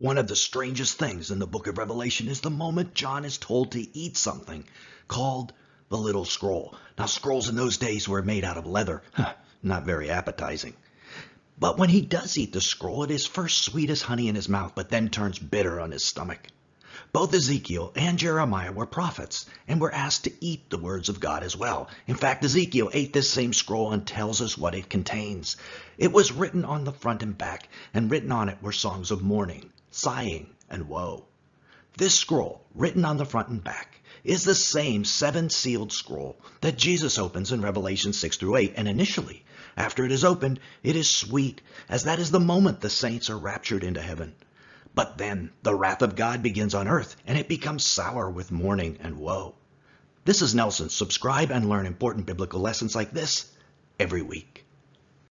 One of the strangest things in the book of Revelation is the moment John is told to eat something called the little scroll. Now, scrolls in those days were made out of leather, not very appetizing. But when he does eat the scroll, it is first sweet as honey in his mouth, but then turns bitter on his stomach. Both Ezekiel and Jeremiah were prophets and were asked to eat the words of God as well. In fact, Ezekiel ate this same scroll and tells us what it contains. It was written on the front and back, and written on it were songs of mourning, sighing, and woe. This scroll, written on the front and back, is the same seven sealed scroll that Jesus opens in Revelation 6 through 8. And initially, after it is opened, it is sweet, as that is the moment the saints are raptured into heaven. But then the wrath of God begins on earth, and it becomes sour with mourning and woe. This is Nelson. Subscribe and learn important biblical lessons like this every week.